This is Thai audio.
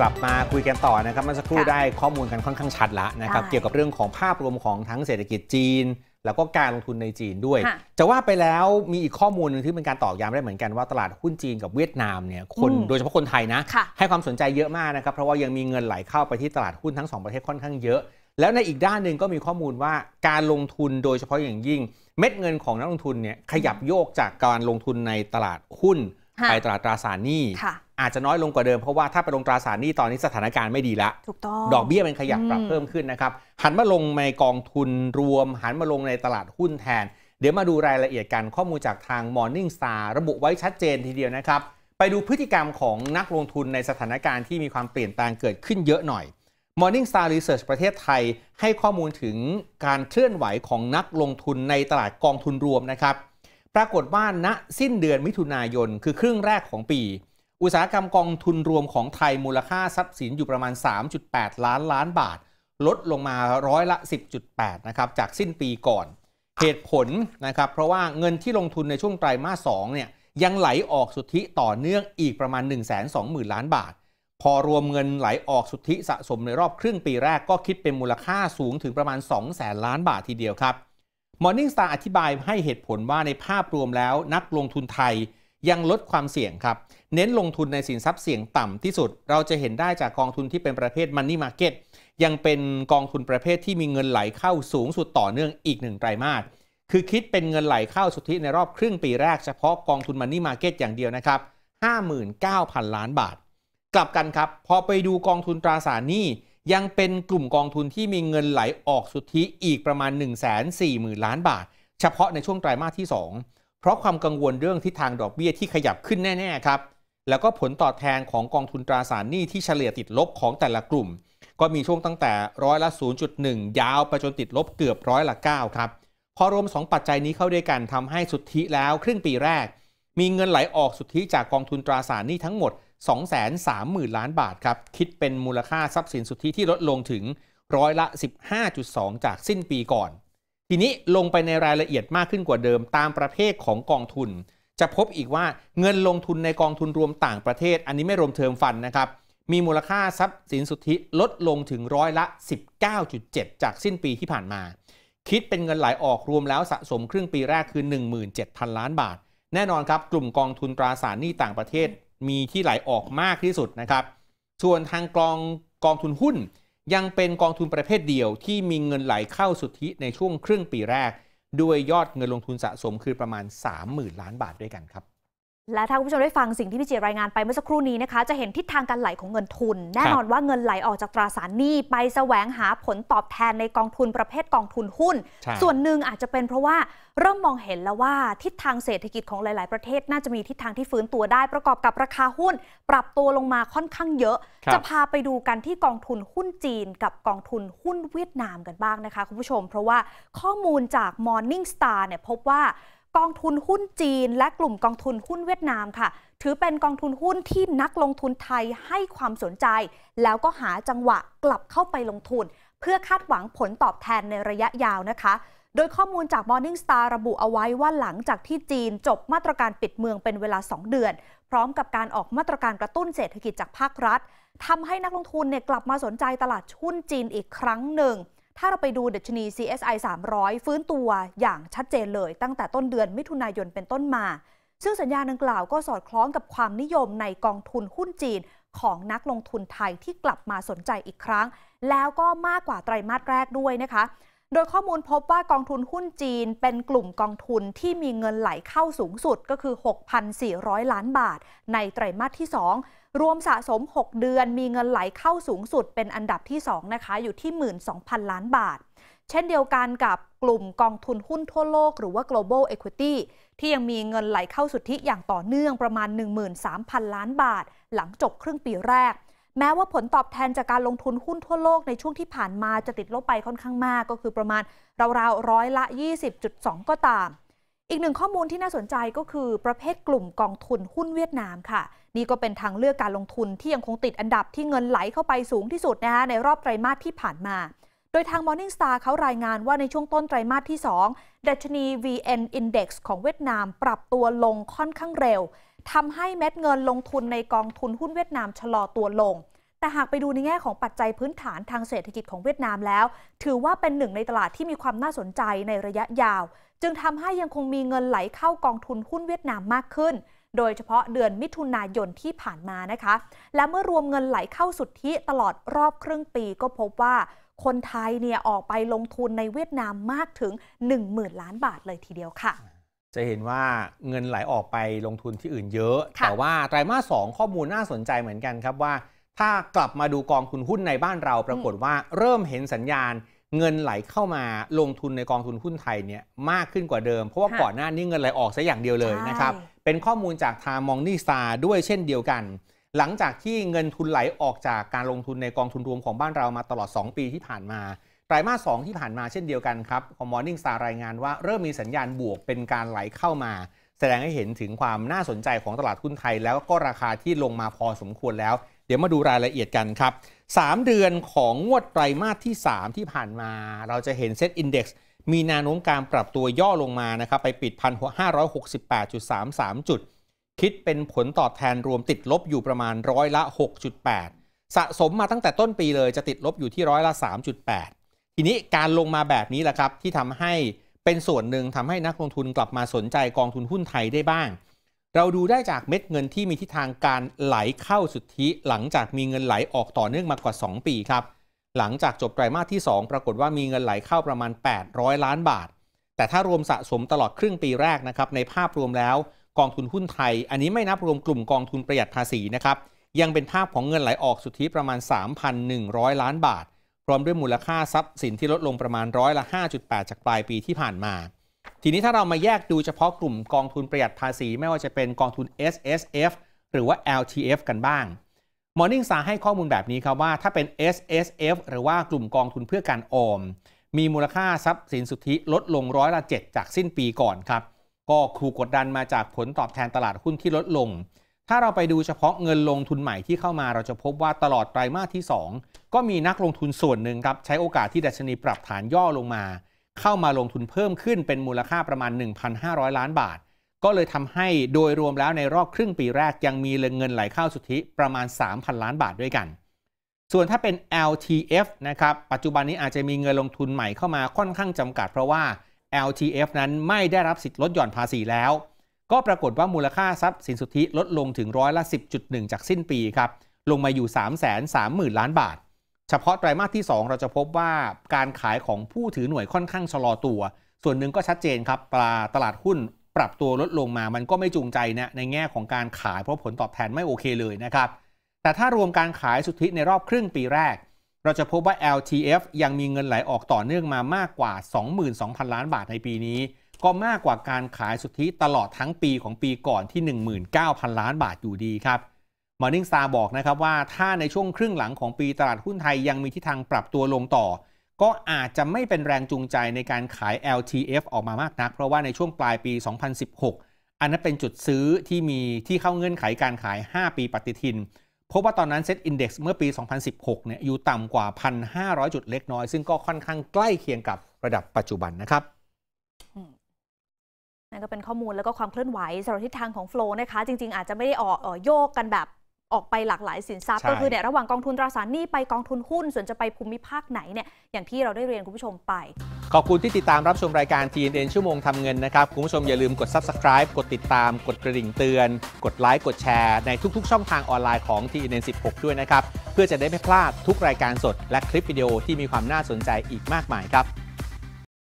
กลับมาคุยกันต่อนะครับเมื่อสักครู่ได้ข้อมูลกันค่อนข้างชัดละนะครับ เกี่ยวกับเรื่องของภาพรวมของทั้งเศรษฐกิจจีน แล้วก็การลงทุนในจีนด้วย จะว่าไปแล้วมีอีกข้อมูลนึงที่เป็นการตอกย้ำได้เหมือนกันว่าตลาดหุ้นจีนกับเวียดนามเนี่ยคนโดยเฉพาะคนไทยนะ ให้ความสนใจเยอะมากนะครับเพราะว่ายังมีเงินไหลเข้าไปที่ตลาดหุ้นทั้ง2ประเทศค่อนข้างเยอะ แล้วในอีกด้านหนึ่งก็มีข้อมูลว่าการลงทุนโดยเฉพาะอย่างยิ่ง เม็ดเงินของนักลงทุนเนี่ยขยับโยกจากการลงทุนในตลาดหุ้นไปตลาดตราสารหนี้อาจจะน้อยลงกว่าเดิม เพราะว่าถ้าไปลงตราสารหนี้ ตอนนี้สถานการณ์ไม่ดีละถูกต้อง ดอกเบี้ยมันขยับปรับเพิ่มขึ้นนะครับ หันมาลงในกองทุนรวม หันมาลงในตลาดหุ้นแทน เดี๋ยวมาดูรายละเอียดกันข้อมูลจากทาง Morning Star ระบุไว้ชัดเจนทีเดียวนะครับ ไปดูพฤติกรรมของนักลงทุนในสถานการณ์ที่มีความเปลี่ยนแปลงเกิดขึ้นเยอะหน่อย Morning Star Research ประเทศไทย ให้ข้อมูลถึงการเคลื่อนไหวของนักลงทุนในตลาดกองทุนรวมนะครับ ปรากฏว่าณสิ้นเดือนมิถุนายนคือครึ่งแรกของปีอุตสาหกรรมกองทุนรวมของไทยมูลค่าทรัพย์สินอยู่ประมาณ 3.8 ล้านล้านบาท ลดลงมาร้อยละ 10.8 นะครับจากสิ้นปีก่อน เหตุผลนะครับเพราะว่าเงินที่ลงทุนในช่วงไตรมาส 2 เนี่ยยังไหลออกสุทธิต่อเนื่องอีกประมาณ 1 2 0 0 0 0 ล้านบาท พอรวมเงินไหลออกสุทธิสะสมในรอบครึ่งปีแรกก็คิดเป็นมูลค่าสูงถึงประมาณ 2 0 0แสนล้านบาททีเดียวครับ Morningstar อธิบายให้เหตุผลว่าในภาพรวมแล้วนักลงทุนไทยยังลดความเสี่ยงครับ เน้นลงทุนในสินทรัพย์เสี่ยงต่ำที่สุด เราจะเห็นได้จากกองทุนที่เป็นประเภท Money Market ยังเป็นกองทุนประเภทที่มีเงินไหลเข้าสูงสุดต่อเนื่องอีกหนึ่งไตรมาสคือคิดเป็นเงินไหลเข้าสุทธิ ในรอบครึ่งปีแรกเฉพาะกองทุน Money Market อย่างเดียวนะครับ 59,000 ล้านบาท กลับกันครับพอไปดูกองทุนตราสารหนี้ยังเป็นกลุ่มกองทุนที่มีเงินไหลออกสุทธิอีกประมาณ140,000ล้านบาท เฉพาะในช่วงไตรมาสที่ 2เพราะความกังวลเรื่องทิศทางดอกเบี้ยที่ขยับขึ้นแน่ๆครับ แล้วก็ผลตอบแทนของกองทุนตราสารหนี้ที่เฉลี่ยติดลบของแต่ละกลุ่ม ก็มีช่วงตั้งแต่ร้อยละ 0.1 ยาวไปจนติดลบเกือบร้อยละ 9 ครับ พอรวม 2 ปัจจัยนี้เข้าด้วยกันทำให้สุทธิแล้วครึ่งปีแรก มีเงินไหลออกสุทธิจากกองทุนตราสารหนี้ทั้งหมด230,000ล้านบาทครับ คิดเป็นมูลค่าทรัพย์สินสุทธิที่ลดลงถึงร้อยละ 15.2 จากสิ้นปีก่อนทีนี้ลงไปในรายละเอียดมากขึ้นกว่าเดิมตามประเภทของกองทุน จะพบอีกว่าเงินลงทุนในกองทุนรวมต่างประเทศ อันนี้ไม่รวมเทอมฟันนะครับ มีมูลค่าทรัพย์สินสุทธิลดลงถึงร้อยละ 19.7 จากสิ้นปีที่ผ่านมา คิดเป็นเงินไหลออกรวมแล้วสะสมครึ่งปีแรกคือ 17,000 ล้านบาท แน่นอนครับกลุ่มกองทุนตราสารหนี้ต่างประเทศมีที่ไหลออกมากที่สุดนะครับส่วนทางกองกองทุนหุ้นยังเป็นกองทุนประเภทเดียวที่มีเงินไหลเข้าสุทธิในช่วงครึ่งปีแรก ด้วยยอดเงินลงทุนสะสมคือประมาณ 30,000ล้านบาทด้วยกันครับและถ้าคุณผู้ชมได้ฟังสิ่งที่พี่เจรายงานไปเมื่อสักครู่นี้นะคะจะเห็นทิศทางการไหลของเงินทุนแน่นอนว่าเงินไหลออกจากตราสารหนี้ไปแสวงหาผลตอบแทนในกองทุนประเภทกองทุนหุ้นส่วนหนึ่งอาจจะเป็นเพราะว่าเริ่มมองเห็นแล้วว่าทิศทางเศรษฐกิจของหลาย ๆ ประเทศ น่าจะมีทิศทางที่ฟื้นตัวได้ประกอบกับราคาหุ้น ปรับตัวลงมาค่อนข้างเยอะ จะพาไปดูกันที่กองทุนหุ้นจีนกับกองทุนหุ้นเวียดนามกันบ้างนะคะคุณผู้ชม เพราะว่าข้อมูลจาก Morning Star เนี่ยพบว่ากองทุนหุ้นจีนและกลุ่มกองทุนหุ้นเวียดนามค่ะ ถือเป็นกองทุนหุ้นที่นักลงทุนไทยให้ความสนใจ แล้วก็หาจังหวะกลับเข้าไปลงทุน เพื่อคาดหวังผลตอบแทนในระยะยาวนะคะ โดยข้อมูลจาก Morning Star ระบุเอาไว้ว่าหลังจากที่จีนจบมาตรการปิดเมืองเป็นเวลา 2 เดือน พร้อมกับการออกมาตรการกระตุ้นเศรษฐกิจจากภาครัฐทำให้นักลงทุนเนี่ยกลับมาสนใจตลาดหุ้นจีนอีกครั้งหนึ่งถ้าเราไปดูดัชนี CSI 300ฟื้นตัวอย่างชัดเจนเลยตั้งแต่ต้นเดือนมิถุนายนเป็นต้นมา ซึ่งสัญญาณดังกล่าวก็สอดคล้องกับความนิยมในกองทุนหุ้นจีนของนักลงทุนไทยที่กลับมาสนใจอีกครั้ง แล้วก็มากกว่าไตรมาสแรกด้วยนะคะโดยข้อมูลพบว่ากองทุนหุ้นจีนเป็นกลุ่มกองทุนที่มีเงินไหลเข้าสูงสุดก็คือ 6,400 ล้านบาท ในไตรมาสที่ 2 รวมสะสม 6 เดือนมีเงินไหลเข้าสูงสุดเป็นอันดับที่2นะคะอยู่ที่12,000 ล้านบาท เช่นเดียวกันกับกลุ่มกองทุนหุ้นทั่วโลก หรือว่า global equity ที่ยังมีเงินไหลเข้าสุทธิอย่างต่อเนื่องประมาณ 13,000 ล้านบาท หลังจบครึ่งปีแรกแม้ว่าผลตอบแทนจากการลงทุนหุ้นทั่วโลกในช่วงที่ผ่านมาจะติดลบไปค่อนข้างมากก็คือประมาณราวๆร้อยละ 20.2 ก็ตาม อีกหนึ่งข้อมูลที่น่าสนใจก็คือประเภทกลุ่มกองทุนหุ้นเวียดนามค่ะ นี่ก็เป็นทางเลือกการลงทุนที่ยังคงติดอันดับที่เงินไหลเข้าไปสูงที่สุดนะคะในรอบไตรมาสที่ผ่านมา โดยทาง Morningstar เขารายงานว่าในช่วงต้นไตรมาสที่ 2ดัชนี VN Index ของเวียดนามปรับตัวลงค่อนข้างเร็วทำให้เม็ดเงินลงทุนในกองทุนหุ้นเวียดนามชะลอตัวลง แต่หากไปดูในแง่ของปัจจัยพื้นฐานทางเศรษฐกิจของเวียดนามแล้ว ถือว่าเป็นหนึ่งในตลาดที่มีความน่าสนใจในระยะยาว จึงทำให้ยังคงมีเงินไหลเข้ากองทุนหุ้นเวียดนามมากขึ้น โดยเฉพาะเดือนมิถุนายนที่ผ่านมานะคะ และเมื่อรวมเงินไหลเข้าสุทธิตลอดรอบครึ่งปี ก็พบว่าคนไทยเนี่ยออกไปลงทุนในเวียดนามมากถึง 10,000 ล้านบาทเลยทีเดียวค่ะจะเห็นว่าเงินไหลออกไปลงทุนที่อื่นเยอะ แต่ว่าไตรมาสสองข้อมูลน่าสนใจเหมือนกันครับ ว่า ถ้ากลับมาดูกองทุนหุ้นในบ้านเราปรากฏว่าเริ่มเห็นสัญญาณ เงินไหลเข้ามาลงทุนในกองทุนหุ้นไทยเนี่ยมากขึ้นกว่าเดิม เพราะว่าก่อนหน้านี้เงินไหลออกซะอย่างเดียวเลยนะครับเป็นข้อมูลจากทางมองนี่ซาด้วยเช่นเดียวกัน หลังจากที่เงินทุนไหลออกจากการลงทุนในกองทุนรวมของบ้านเรามาตลอด 2 ปีที่ผ่านมาไตรามาสสที่ผ่านมาเช่นเดียวกันครับของมอร์นิ่งสตารายงานว่า เริ่มมีสัญญาณบวกเป็นการไหลเข้ามา แสดงให้เห็นถึงความน่าสนใจของตลาดหุ้นไทยแล้วก็ราคาที่ลงมาพอสมควรแล้ว เดี๋ยวมาดูรายละเอียดกันครับ3เดือนของงวดไตรามาสที่ 3 ที่ผ่านมา เราจะเห็นเซ็ตอินดี x มีแนวโน้มการปรับตัวย่อลงมานะครับไปปิด 1,568.33 จุด คิดเป็นผลตอบแทนรวมติดลบอยู่ประมาณร้อยละ 6.8 สะสมมาตั้งแต่ต้นปีเลยจะติดลบอยู่ที่ร้อยละ 3.8ทีนี้ การลงมาแบบนี้แหละครับ ที่ทำให้เป็นส่วนหนึ่งทำให้นักลงทุนกลับมาสนใจกองทุนหุ้นไทยได้บ้าง เราดูได้จากเม็ดเงินที่มีทิศทางการไหลเข้าสุทธิ หลังจากมีเงินไหลออกต่อเนื่องมากว่า 2 ปีครับ หลังจากจบไตรมาสที่ 2ปรากฏว่ามีเงินไหลเข้าประมาณ800 ล้านบาท แต่ถ้ารวมสะสมตลอดครึ่งปีแรกนะครับในภาพรวมแล้วกองทุนหุ้นไทย อันนี้ไม่นับรวมกลุ่มกองทุนประหยัดภาษีนะครับยังเป็นภาพของเงินไหลออกสุทธิประมาณ 3,100 ล้านบาทพร้อมด้วยมูลค่าทรัพย์สินที่ลดลงประมาณร้อยละ 5.8 จากปลายปีที่ผ่านมา ทีนี้ถ้าเรามาแยกดูเฉพาะกลุ่มกองทุนประหยัดภาษี ไม่ว่าจะเป็นกองทุน S S F หรือว่า L T F กันบ้าง Morning s t a r ให้ข้อมูลแบบนี้ครับว่าถ้าเป็น S S F หรือว่ากลุ่มกองทุนเพื่อการออม มีมูลค่าทรัพย์สินสุทธิลดลงร้อยละ 7 จากสิ้นปีก่อนครับ ก็คูกดดันมาจากผลตอบแทนตลาดหุ้นที่ลดลงถ้าเราไปดูเฉพาะเงินลงทุนใหม่ที่เข้ามาเราจะพบว่าตลอดไตรมาสที่ 2 ก็มีนักลงทุนส่วนหนึ่งครับ ใช้โอกาสที่ดัชนีปรับฐานย่อลงมา เข้ามาลงทุนเพิ่มขึ้นเป็นมูลค่าประมาณ 1,500 ล้านบาท ก็เลยทำให้โดยรวมแล้วในรอบครึ่งปีแรกยังมีเงินไหลเข้าสุทธิประมาณ 3,000 ล้านบาทด้วยกัน ส่วนถ้าเป็น LTF นะครับปัจจุบันนี้อาจจะมีเงินลงทุนใหม่เข้ามาค่อนข้างจำกัดเพราะว่า LTF นั้นไม่ได้รับสิทธิลดหย่อนภาษีแล้วก็ปรากฏว่ามูลค่าทรัพย์สินสุทธิลดลงถึงร้อยละ10.1 จากสิ้นปีครับ ลงมาอยู่ 3 3 0 0 0 0ล้านบาท เฉพาะไตรมาสที่ 2 เราจะพบว่าการขายของผู้ถือหน่วยค่อนข้างชะลอตัว ส่วนหนึ่งก็ชัดเจนครับ ปลาตลาดหุ้นปรับตัวลดลงมามันก็ไม่จูงใจนะในแง่ของการขายเพราะผลตอบแทนไม่โอเคเลยนะครับ แต่ถ้ารวมการขายสุทธิในรอบครึ่งปีแรก เราจะพบว่า LTF ยังมีเงินไหลออกต่อเนื่องมามากกว่า 22,000 ล้านบาทในปีนี้ก็มากกว่าการขายสุทธิตลอดทั้งปีของปีก่อนที่ 19,000ล้านบาทอยู่ดีครับม o ร์นิ g s า a r บอกนะครับว่า ถ้าในช่วงครึ่งหลังของปีตลาดหุ้นไทยยังมีทิศทางปรับตัวลงต่อ ก็อาจจะไม่เป็นแรงจูงใจในการขาย LTF ออกมามากนัก เพราะว่าในช่วงปลายปี 2016 อันนั้นเป็นจุดซื้อที่มีที่เข้าเงื่อนไขาการขาย 5 ปีปฏิทินพบว่าตอนนั้นเซ็ตอินดี x เมื่อปี 2016เนี่ยอยู่ต่ำกว่า1,500จุดเล็กน้อย ซึ่งก็ค่อนข้างใกล้เคียงกับระดับปัจจุบันนะครับั่นก็เป็นข้อมูลแล้วก็ความเคลื่อนไหวสำหรับทิศทางของโฟล์นะคะจริงๆ อาจจะไม่ได้ออกโยกกันแบบออกไปหลากหลายสินทรัพย์ ก็คือเนี่ยระหว่างกองทุนตราสารหนี้ไปกองทุนหุ้น ส่วนจะไปภูมิภาคไหนเนี่ยอย่างที่เราได้เรียนคุณผู้ชมไป ขอบคุณที่ติดตามรับชมรายการ TNN ชั่วโมงทำเงินนะครับ คุณผู้ชมอย่าลืมกด subscribe กดติดตามกดกระดิ่งเตือน กดไลค์กดแชร์ในทุกๆช่องทางออนไลน์ของ TNN 16ด้วยนะครับเพื่อจะได้ไม่พลาดทุกรายการสด และคลิปวิดีโอที่มีความน่าสนใจอีกมากมายครับ